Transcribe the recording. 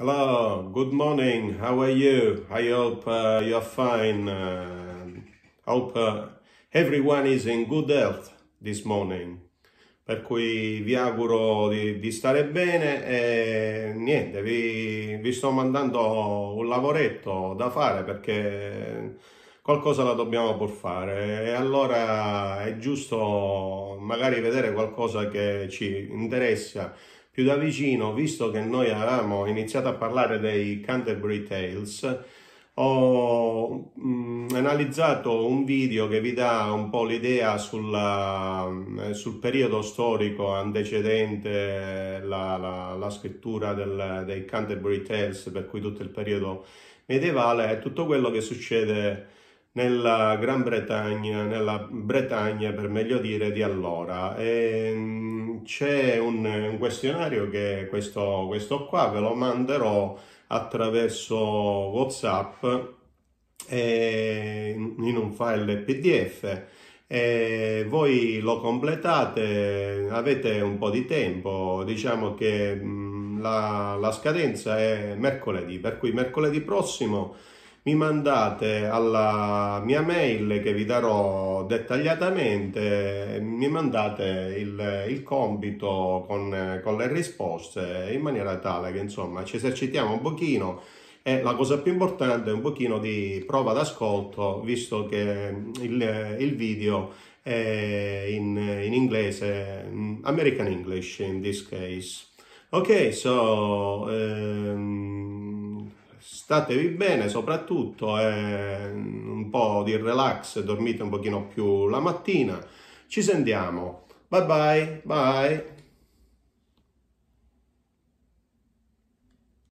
Hello, good morning, how are you? I hope uh, you're fine. Uh, hope uh, everyone is in good health this morning. Per cui vi auguro di, di stare bene e niente, vi, vi, sto mandando un lavoretto da fare perché qualcosa la dobbiamo pur fare e allora è giusto magari vedere qualcosa che ci interessa più da vicino, visto che noi avevamo iniziato a parlare dei Canterbury Tales, ho mh, mm, analizzato un video che vi dà un po' l'idea sulla, eh, sul periodo storico antecedente la, la, la scrittura del, dei Canterbury Tales, per cui tutto il periodo medievale e tutto quello che succede nella Gran Bretagna, nella Bretagna per meglio dire di allora. E, c'è un, un, questionario che è questo, questo qua, ve lo manderò attraverso Whatsapp eh, in un file PDF. Eh, voi lo completate, avete un po' di tempo, diciamo che mm, la, la scadenza è mercoledì, per cui mercoledì prossimo mi mandate alla mia mail che vi darò dettagliatamente, mi mandate il, il compito con, con, le risposte in maniera tale che insomma ci esercitiamo un pochino e la cosa più importante è un pochino di prova d'ascolto visto che mm, il, il video è in, in inglese, mm, American English in this case. Ok, so... Uh, statevi bene soprattutto, eh, un po' di relax, dormite un pochino più la mattina. Ci sentiamo. Bye bye, bye.